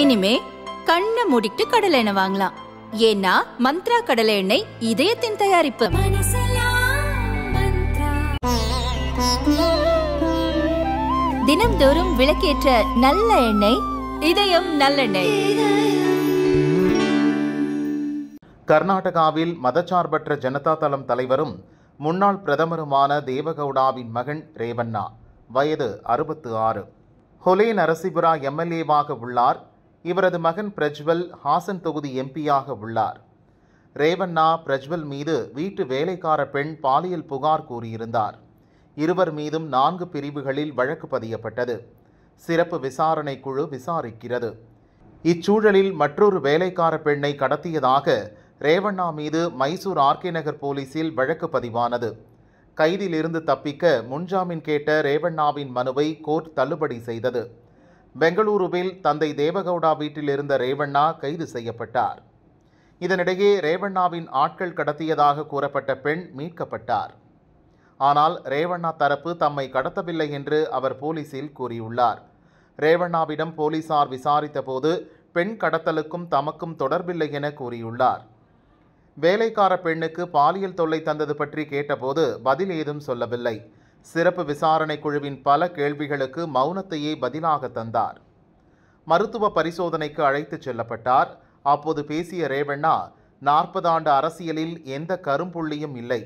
இனிமே கண்ணை மூடிட்டு கடலை எண்ணெய் வாங்கலாம் ஏன்னா மந்த்ரா கடலை எண்ணெய் இதயத்தின் தயாரிப்பு தினம்தோறும் விளக்கேற்ற நல்ல எண்ணெய் இதயம் நல்லெண்ணெய் கர்நாடகாவில் மதச்சார்பற்ற ஜனதா தளம் தலைவரும் முன்னாள் பிரதமருமான தேவகவுடாவின் மகன் ரேவண்ணா வயது அறுபத்து ஆறு ஹொலே நரசிபுரா எம்எல்ஏவாக உள்ளார் இவரது மகன் பிரஜ்வல் ஹாசன் தொகுதி எம்பியாக உள்ளார் ரேவண்ணா பிரஜ்வல் மீது வீட்டு வேலைக்கார பெண் பாலியல் புகார் கூறியிருந்தார் இருவர் மீதும் நான்கு பிரிவுகளில் வழக்கு பதியப்பட்டது சிறப்பு விசாரணை குழு விசாரிக்கிறது இச்சூழலில் மற்றொரு வேலைக்கார பெண்ணை கடத்தியதாக ரேவண்ணா மீது மைசூர் ஆர்கே நகர் போலீசில் வழக்கு பதிவானது கைதிலிருந்து தப்பிக்க முன்ஜாமீன் கேட்ட ரேவண்ணாவின் மனுவை கோர்ட் தள்ளுபடி செய்தது பெங்களூருவில் தந்தை தேவகவுடா வீட்டில் இருந்த ரேவண்ணா கைது செய்யப்பட்டார் இதனிடையே ரேவண்ணாவின் ஆட்கள் கடத்தியதாக கூறப்பட்ட பெண் மீட்கப்பட்டார் ஆனால் ரேவண்ணா தரப்பு தம்மை கடத்தவில்லை என்று அவர் போலீசில் கூறியுள்ளார் ரேவண்ணாவிடம் போலீசார் விசாரித்தபோது பெண் கடத்தலுக்கும் தமக்கும் தொடர்பில்லை என கூறியுள்ளார் வேலைக்கார பெண்ணுக்கு பாலியல் தொல்லை தந்தது பற்றி கேட்டபோது பதில் ஏதும் சொல்லவில்லை சிறப்பு விசாரணை குழுவின் பல கேள்விகளுக்கு மௌனத்தையே பதிலாக தந்தார் மருத்துவ பரிசோதனைக்கு அழைத்துச் செல்லப்பட்டார் அப்போது பேசிய ரேவண்ணா நாற்பது ஆண்டு அரசியலில் எந்த கரும்புள்ளியும் இல்லை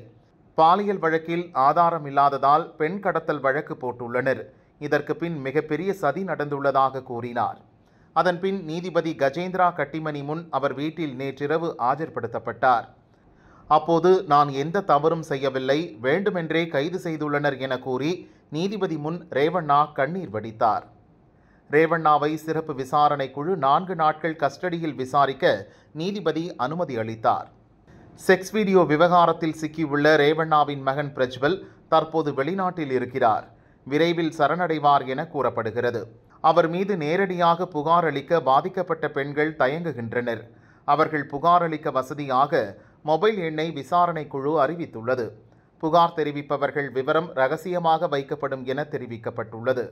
பாலியல் வழக்கில் ஆதாரம் இல்லாததால் பெண் கடத்தல் வழக்கு போட்டுள்ளனர் இதற்கு பின் மிகப்பெரிய சதி நடந்துள்ளதாக கூறினார் அதன்பின் நீதிபதி கஜேந்திரா கட்டிமணி முன் அவர் வீட்டில் நேற்றிரவு ஆஜர்படுத்தப்பட்டார் அப்போது நான் எந்த தவறும் செய்யவில்லை வேண்டுமென்றே கைது செய்துள்ளனர் என கூறி நீதிபதி முன் ரேவண்ணா கண்ணீர் வடித்தார் ரேவண்ணாவை சிறப்பு விசாரணை குழு நான்கு நாட்கள் கஸ்டடியில் விசாரிக்க நீதிபதி அனுமதி அளித்தார் செக்ஸ் வீடியோ விவகாரத்தில் சிக்கியுள்ள ரேவண்ணாவின் மகன் பிரஜ்வல் தற்போது வெளிநாட்டில் இருக்கிறார் விரைவில் சரணடைவார் என கூறப்படுகிறது அவர் மீது நேரடியாக புகார் அளிக்க பாதிக்கப்பட்ட பெண்கள் தயங்குகின்றனர் அவர்கள் புகார் அளிக்க வசதியாக மொபைல் எண்ணை விசாரணை குழு அறிவித்துள்ளது புகார் தெரிவிப்பவர்கள் விவரம் ரகசியமாக வைக்கப்படும் என தெரிவிக்கப்பட்டுள்ளது